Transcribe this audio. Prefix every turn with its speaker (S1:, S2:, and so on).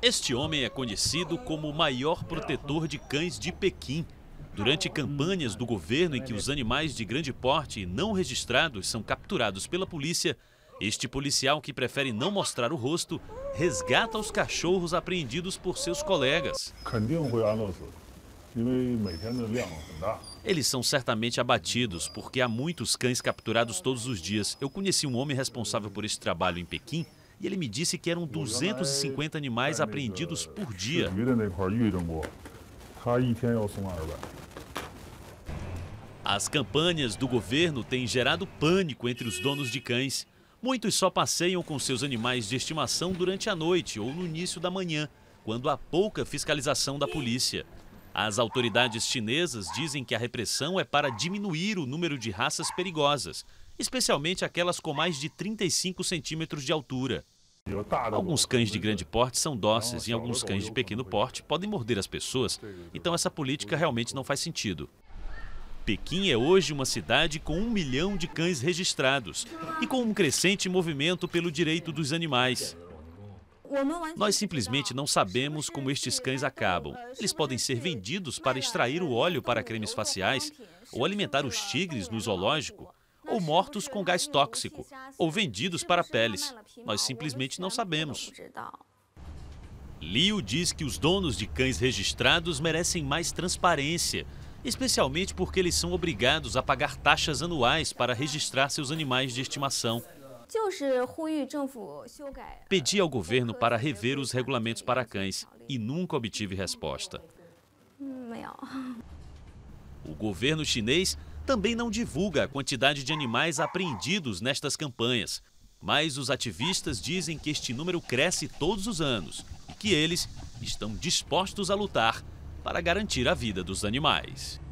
S1: Este homem é conhecido como o maior protetor de cães de Pequim. Durante campanhas do governo em que os animais de grande porte não registrados são capturados pela polícia, este policial que prefere não mostrar o rosto resgata os cachorros apreendidos por seus colegas. Eles são certamente abatidos, porque há muitos cães capturados todos os dias. Eu conheci um homem responsável por esse trabalho em Pequim e ele me disse que eram 250 animais apreendidos uh, por dia. As campanhas do governo têm gerado pânico entre os donos de cães. Muitos só passeiam com seus animais de estimação durante a noite ou no início da manhã, quando há pouca fiscalização da polícia. As autoridades chinesas dizem que a repressão é para diminuir o número de raças perigosas, especialmente aquelas com mais de 35 centímetros de altura. Alguns cães de grande porte são dóceis e alguns cães de pequeno porte podem morder as pessoas, então essa política realmente não faz sentido. Pequim é hoje uma cidade com um milhão de cães registrados e com um crescente movimento pelo direito dos animais. Nós simplesmente não sabemos como estes cães acabam. Eles podem ser vendidos para extrair o óleo para cremes faciais ou alimentar os tigres no zoológico ou mortos com gás tóxico, é assim ou vendidos para peles. Nós simplesmente não é sabemos. Liu diz que os donos de cães registrados merecem mais transparência, especialmente porque eles são obrigados a pagar taxas anuais para registrar seus animais de estimação. Pedi ao governo para rever os regulamentos para cães e nunca obtive resposta. Hum, o governo chinês também não divulga a quantidade de animais apreendidos nestas campanhas. Mas os ativistas dizem que este número cresce todos os anos e que eles estão dispostos a lutar para garantir a vida dos animais.